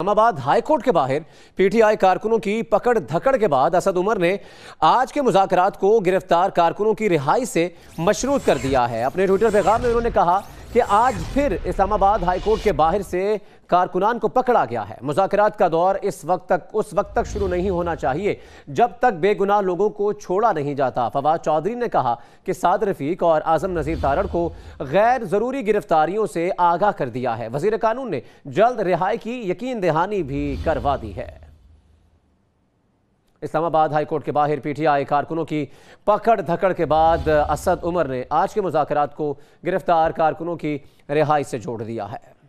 Islamabad high court के बाहर PTI कारकुनों की पकड़ धकड़ के बाद असद उमर ने आज के मुजात को गिरफ्तार कारकुनों की रिहाई से मशरूत कर दिया है अपने ट्विटर पैगाम में उन्होंने कहा कि आज फिर इस्लामाबाद हाईकोर्ट के बाहर से कारकुनान को पकड़ा गया है मुजात का दौर इस वक्त तक उस वक्त तक शुरू नहीं होना चाहिए जब तक बेगुनाह लोगों को छोड़ा नहीं जाता फवाद चौधरी ने कहा कि साद रफीक और आजम नज़ीर तारड़ को गैर ज़रूरी गिरफ्तारियों से आगाह कर दिया है वजीर कानून ने जल्द रिहाई की यकीन दहानी भी करवा दी है इस्लामाबाद हाईकोर्ट के बाहर पीटीआई कारकुनों की पकड़ धकड़ के बाद असद उमर ने आज के मुजाकर को गिरफ्तार कारकुनों की रिहाई से जोड़ दिया है